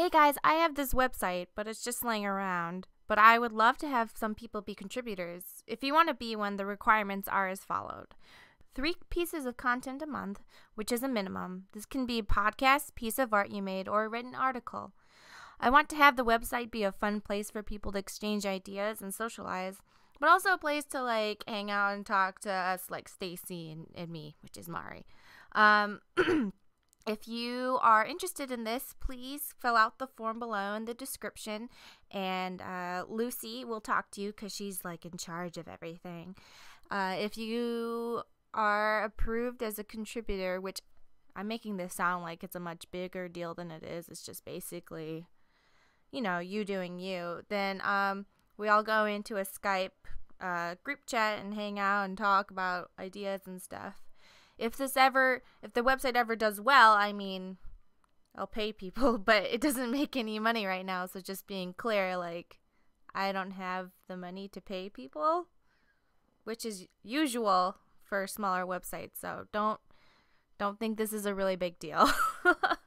hey guys, I have this website, but it's just laying around. But I would love to have some people be contributors. If you want to be one, the requirements are as followed three pieces of content a month, which is a minimum. This can be a podcast, piece of art you made, or a written article. I want to have the website be a fun place for people to exchange ideas and socialize, but also a place to like hang out and talk to us like Stacy and, and me, which is Mari. Um, If you are interested in this, please fill out the form below in the description, and uh, Lucy will talk to you because she's like in charge of everything. Uh, if you are approved as a contributor, which I'm making this sound like it's a much bigger deal than it is, it's just basically, you know, you doing you, then um, we all go into a Skype uh, group chat and hang out and talk about ideas and stuff if this ever if the website ever does well, I mean, I'll pay people, but it doesn't make any money right now. So just being clear, like I don't have the money to pay people, which is usual for smaller websites. So don't don't think this is a really big deal.